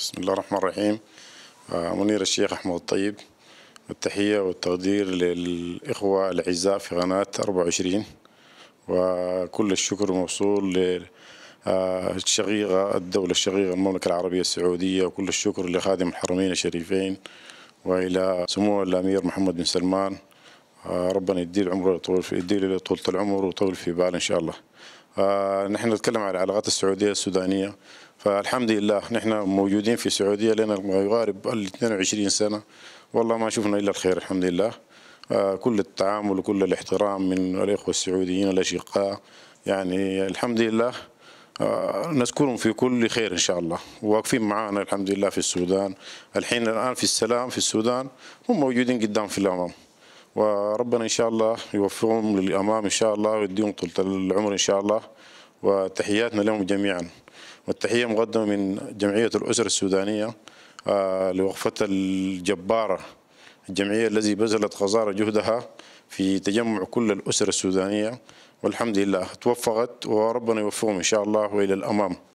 بسم الله الرحمن الرحيم آه، منير الشيخ أحمد الطيب التحية والتقدير للإخوة الأعزاء في قناة 24 وكل الشكر موصول للشقيقة آه، الدولة الشقيقة المملكة العربية السعودية وكل الشكر لخادم الحرمين الشريفين وإلى سمو الأمير محمد بن سلمان آه، ربنا يدي العمر طول يدي له طولة العمر وطول في باله إن شاء الله آه، نحن نتكلم على العلاقات السعودية السودانية فالحمد لله نحن موجودين في السعودية لنا ما يقارب 22 سنة والله ما شفنا إلا الخير الحمد لله آه، كل التعامل وكل الاحترام من الإخوة السعوديين الأشقاء يعني الحمد لله نذكرهم في كل خير إن شاء الله واقفين معانا الحمد لله في السودان الحين الآن في السلام في السودان هم موجودين قدام في الأمام وربنا ان شاء الله يوفقهم للامام ان شاء الله ويديهم طولة العمر ان شاء الله وتحياتنا لهم جميعا والتحيه مقدمه من جمعيه الاسر السودانيه آه، لوقفه الجباره الجمعيه التي بذلت خزارة جهدها في تجمع كل الاسر السودانيه والحمد لله توفقت وربنا يوفقهم ان شاء الله والى الامام